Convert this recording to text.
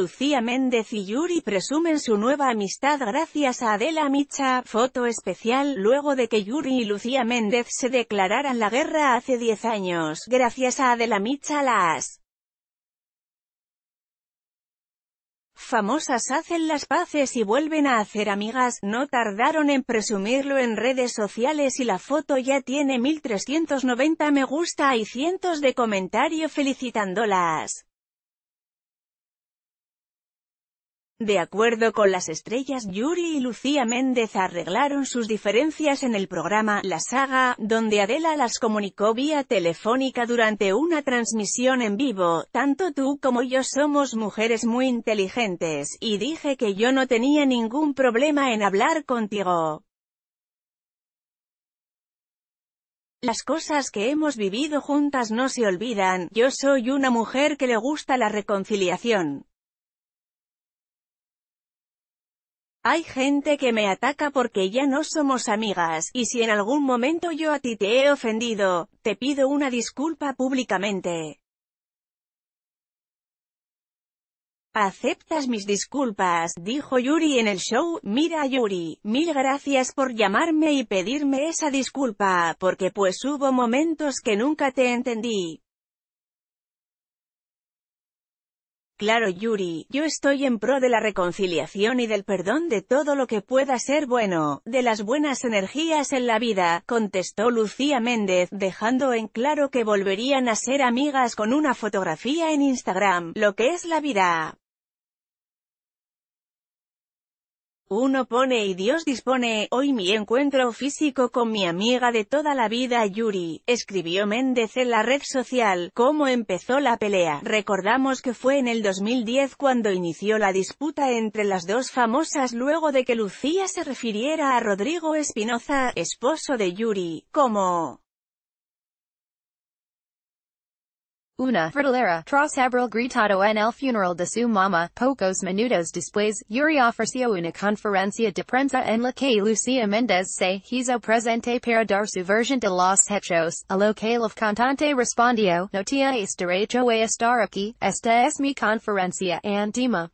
Lucía Méndez y Yuri presumen su nueva amistad gracias a Adela Micha, foto especial, luego de que Yuri y Lucía Méndez se declararan la guerra hace 10 años, gracias a Adela Micha las famosas hacen las paces y vuelven a hacer amigas, no tardaron en presumirlo en redes sociales y la foto ya tiene 1390 me gusta y cientos de comentarios felicitándolas. De acuerdo con las estrellas Yuri y Lucía Méndez arreglaron sus diferencias en el programa La Saga, donde Adela las comunicó vía telefónica durante una transmisión en vivo, tanto tú como yo somos mujeres muy inteligentes, y dije que yo no tenía ningún problema en hablar contigo. Las cosas que hemos vivido juntas no se olvidan, yo soy una mujer que le gusta la reconciliación. Hay gente que me ataca porque ya no somos amigas, y si en algún momento yo a ti te he ofendido, te pido una disculpa públicamente. Aceptas mis disculpas, dijo Yuri en el show, mira Yuri, mil gracias por llamarme y pedirme esa disculpa, porque pues hubo momentos que nunca te entendí, Claro Yuri, yo estoy en pro de la reconciliación y del perdón de todo lo que pueda ser bueno, de las buenas energías en la vida, contestó Lucía Méndez, dejando en claro que volverían a ser amigas con una fotografía en Instagram, lo que es la vida. Uno pone y Dios dispone, hoy mi encuentro físico con mi amiga de toda la vida Yuri, escribió Méndez en la red social, cómo empezó la pelea, recordamos que fue en el 2010 cuando inició la disputa entre las dos famosas luego de que Lucía se refiriera a Rodrigo Espinoza, esposo de Yuri, como una verdadera tras haber gritado en el funeral de su mama, pocos minutos después, Yuri ofreció una conferencia de prensa en la que Lucia Mendez se hizo presente para dar su versión de los hechos, a lo que el cantante respondió, no tía es derecho a estar aquí, esta es mi conferencia, antima.